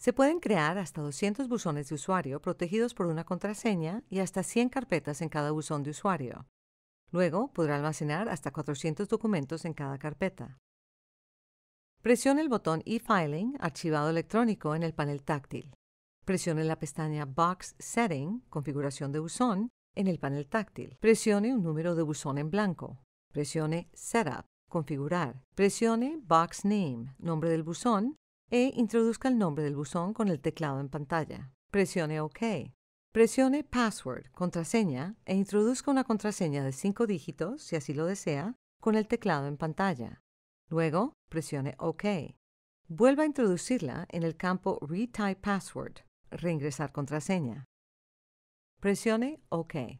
Se pueden crear hasta 200 buzones de usuario protegidos por una contraseña y hasta 100 carpetas en cada buzón de usuario. Luego podrá almacenar hasta 400 documentos en cada carpeta. Presione el botón E-Filing, archivado electrónico, en el panel táctil. Presione la pestaña Box Setting, configuración de buzón, en el panel táctil. Presione un número de buzón en blanco. Presione Setup, configurar. Presione Box Name, nombre del buzón, e introduzca el nombre del buzón con el teclado en pantalla. Presione OK. Presione Password, contraseña, e introduzca una contraseña de 5 dígitos, si así lo desea, con el teclado en pantalla. Luego, presione OK. Vuelva a introducirla en el campo Retype Password, reingresar contraseña. Presione OK.